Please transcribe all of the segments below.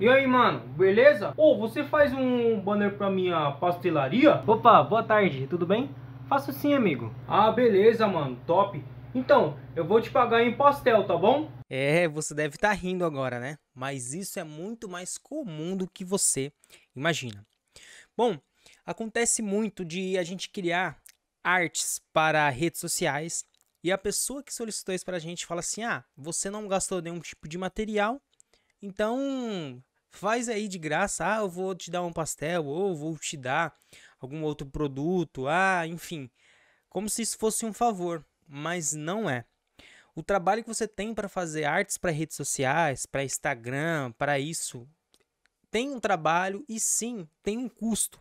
E aí, mano, beleza? Ou oh, você faz um banner pra minha pastelaria? Opa, boa tarde, tudo bem? Faço sim, amigo. Ah, beleza, mano, top. Então, eu vou te pagar em pastel, tá bom? É, você deve estar tá rindo agora, né? Mas isso é muito mais comum do que você imagina. Bom, acontece muito de a gente criar artes para redes sociais e a pessoa que solicitou isso para a gente fala assim: ah, você não gastou nenhum tipo de material então, faz aí de graça. Ah, eu vou te dar um pastel, ou vou te dar algum outro produto, ah, enfim. Como se isso fosse um favor, mas não é. O trabalho que você tem para fazer artes para redes sociais, para Instagram, para isso, tem um trabalho e sim, tem um custo.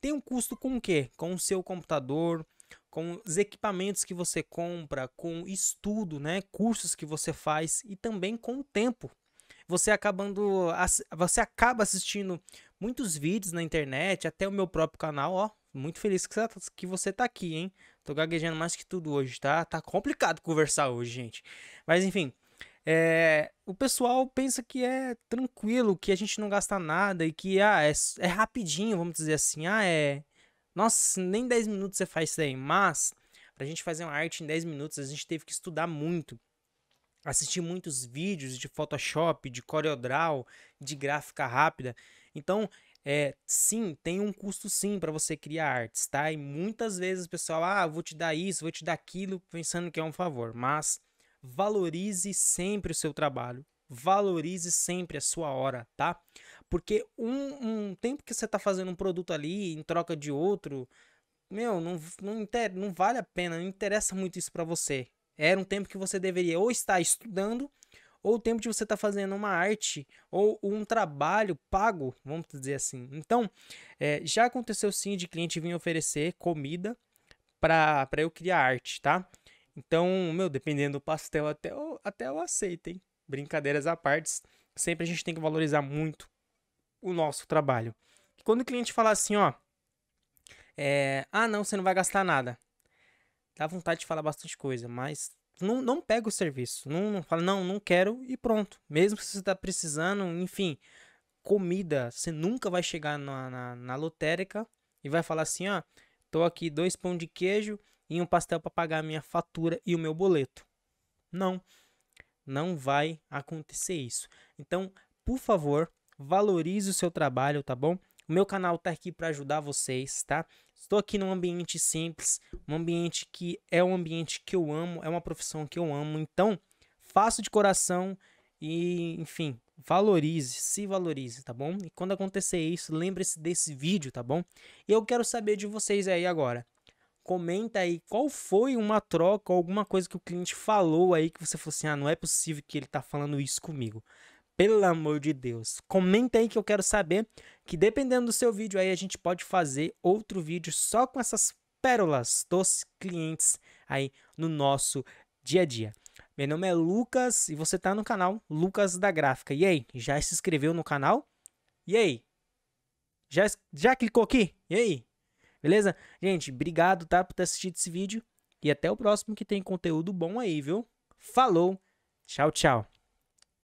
Tem um custo com o quê? Com o seu computador, com os equipamentos que você compra, com estudo, né, cursos que você faz e também com o tempo você acabando você acaba assistindo muitos vídeos na internet, até o meu próprio canal, ó. Muito feliz tá, que você tá aqui, hein? Tô gaguejando mais que tudo hoje, tá? Tá complicado conversar hoje, gente. Mas enfim, é, o pessoal pensa que é tranquilo, que a gente não gasta nada e que ah, é, é rapidinho, vamos dizer assim. Ah, é. Nossa, nem 10 minutos você faz isso aí. Mas, pra gente fazer uma arte em 10 minutos, a gente teve que estudar muito assisti muitos vídeos de Photoshop, de CorelDRAW, de gráfica rápida. Então, é, sim, tem um custo sim para você criar artes, tá? E muitas vezes o pessoal, ah, vou te dar isso, vou te dar aquilo, pensando que é um favor, mas valorize sempre o seu trabalho, valorize sempre a sua hora, tá? Porque um, um tempo que você está fazendo um produto ali em troca de outro, meu, não, não, inter, não vale a pena, não interessa muito isso para você. Era um tempo que você deveria ou estar estudando, ou o tempo de você estar tá fazendo uma arte, ou um trabalho pago, vamos dizer assim. Então, é, já aconteceu sim de cliente vir oferecer comida para eu criar arte, tá? Então, meu, dependendo do pastel, até eu, até eu aceito, hein? Brincadeiras à parte, sempre a gente tem que valorizar muito o nosso trabalho. Quando o cliente fala assim, ó, é, ah, não, você não vai gastar nada. Dá vontade de falar bastante coisa, mas não, não pega o serviço. Não, não fala, não, não quero e pronto. Mesmo se você está precisando, enfim, comida, você nunca vai chegar na, na, na lotérica e vai falar assim: ó, tô aqui dois pão de queijo e um pastel para pagar a minha fatura e o meu boleto. Não, não vai acontecer isso. Então, por favor, valorize o seu trabalho, tá bom? O meu canal tá aqui para ajudar vocês, tá? Estou aqui num ambiente simples, um ambiente que é um ambiente que eu amo, é uma profissão que eu amo. Então, faço de coração e, enfim, valorize, se valorize, tá bom? E quando acontecer isso, lembre-se desse vídeo, tá bom? E eu quero saber de vocês aí agora. Comenta aí qual foi uma troca ou alguma coisa que o cliente falou aí que você falou assim: ah, não é possível que ele tá falando isso comigo. Pelo amor de Deus. Comenta aí que eu quero saber que dependendo do seu vídeo aí a gente pode fazer outro vídeo só com essas pérolas dos clientes aí no nosso dia a dia. Meu nome é Lucas e você tá no canal Lucas da Gráfica. E aí, já se inscreveu no canal? E aí? Já, já clicou aqui? E aí? Beleza? Gente, obrigado tá, por ter assistido esse vídeo e até o próximo que tem conteúdo bom aí, viu? Falou, tchau, tchau.